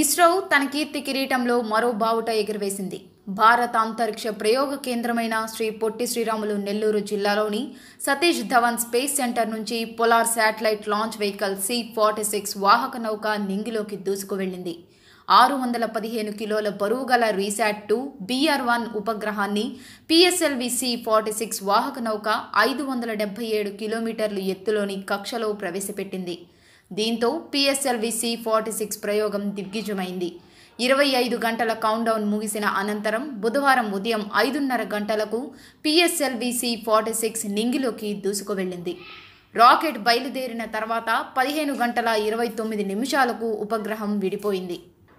ఇస్రో తన కీర్తి కిరీటంలో మరో బావుట ఎగురవేసింది భారత అంతరిక్ష ప్రయోగ కేంద్రమైన శ్రీ పొట్టి శ్రీరాములు నెల్లూరు జిల్లాలోని సతీష్ ధవన్ స్పేస్ సెంటర్ నుంచి Polar Satellite Launch Vehicle C forty six వాహక నౌక నింగిలోకి వెళ్ళింది ఆరు వందల పదిహేను కిలోల బరువు గల రీసాట్ టూ బీఆర్ వన్ ఉపగ్రహాన్ని పిఎస్ఎల్వి సి ఫార్టీ సిక్స్ వాహక నౌక ఐదు వందల డెబ్బై ఏడు కిలోమీటర్లు ఎత్తులోని కక్షలో ప్రవేశపెట్టింది దీంతో పిఎస్ఎల్విసి ఫార్టీ సిక్స్ ప్రయోగం దిగ్గిజమైంది ఇరవై ఐదు గంటల కౌంట్డౌన్ ముగిసిన అనంతరం బుధవారం ఉదయం ఐదున్నర గంటలకు పిఎస్ఎల్విసి ఫార్టీ సిక్స్ నింగిలోకి వెళ్ళింది రాకెట్ బయలుదేరిన తర్వాత పదిహేను గంటల ఇరవై తొమ్మిది నిమిషాలకు ఉపగ్రహం విడిపోయింది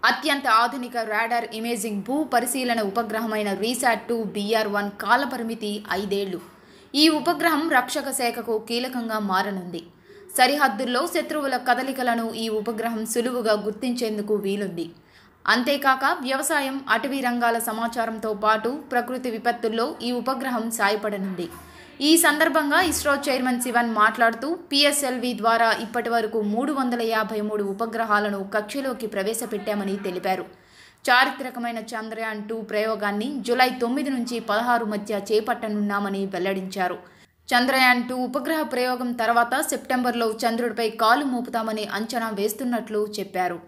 అత్యంత ఆధునిక రాడార్ ఇమేజింగ్ భూ పరిశీలన ఉపగ్రహమైన రీసాట్ టూ బీఆర్ వన్ కాలపరిమితి ఐదేళ్లు ఈ ఉపగ్రహం రక్షక శాఖకు కీలకంగా మారనుంది సరిహద్దుల్లో శత్రువుల కదలికలను ఈ ఉపగ్రహం సులువుగా గుర్తించేందుకు వీలుంది అంతేకాక వ్యవసాయం అటవీ రంగాల సమాచారంతో పాటు ప్రకృతి విపత్తుల్లో ఈ ఉపగ్రహం సాయపడనుంది ఈ సందర్భంగా ఇస్రో చైర్మన్ శివన్ మాట్లాడుతూ పిఎస్ఎల్వి ద్వారా ఇప్పటి వరకు మూడు వందల యాభై మూడు ఉపగ్రహాలను కక్షలోకి ప్రవేశపెట్టామని తెలిపారు చారిత్రకమైన చంద్రయాన్ టూ ప్రయోగాన్ని జులై తొమ్మిది నుంచి పదహారు మధ్య చేపట్టనున్నామని వెల్లడించారు చంద్రయాన్ టూ ఉపగ్రహ ప్రయోగం తర్వాత సెప్టెంబర్లో చంద్రుడిపై కాలు మోపుతామని అంచనా వేస్తున్నట్లు చెప్పారు